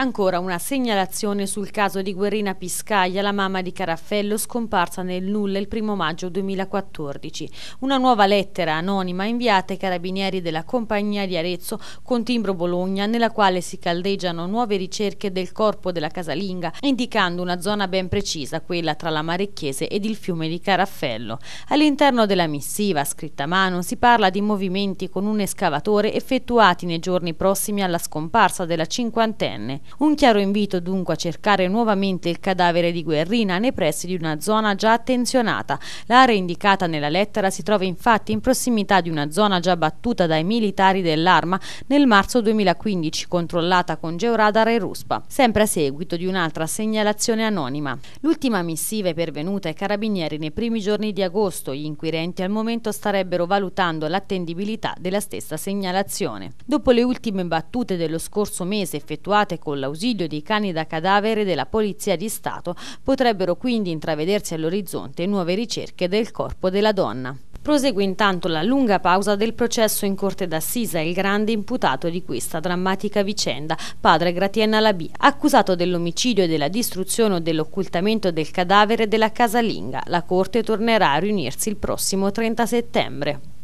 Ancora una segnalazione sul caso di Guerrina Piscaglia, la mamma di Caraffello, scomparsa nel nulla il 1 maggio 2014. Una nuova lettera anonima inviata ai carabinieri della compagnia di Arezzo con timbro Bologna, nella quale si caldeggiano nuove ricerche del corpo della casalinga, indicando una zona ben precisa, quella tra la Marecchiese ed il fiume di Caraffello. All'interno della missiva, scritta a mano, si parla di movimenti con un escavatore effettuati nei giorni prossimi alla scomparsa della cinquantenne. Un chiaro invito dunque a cercare nuovamente il cadavere di Guerrina nei pressi di una zona già attenzionata. L'area indicata nella lettera si trova infatti in prossimità di una zona già battuta dai militari dell'Arma nel marzo 2015, controllata con georadar e ruspa, sempre a seguito di un'altra segnalazione anonima. L'ultima missiva è pervenuta ai carabinieri nei primi giorni di agosto. Gli inquirenti al momento starebbero valutando l'attendibilità della stessa segnalazione. Dopo le ultime battute dello scorso mese effettuate con con l'ausilio dei cani da cadavere della Polizia di Stato potrebbero quindi intravedersi all'orizzonte nuove ricerche del corpo della donna. Prosegue intanto la lunga pausa del processo in corte d'assisa il grande imputato di questa drammatica vicenda, padre Gratien Labì, accusato dell'omicidio e della distruzione o dell'occultamento del cadavere della casalinga. La corte tornerà a riunirsi il prossimo 30 settembre.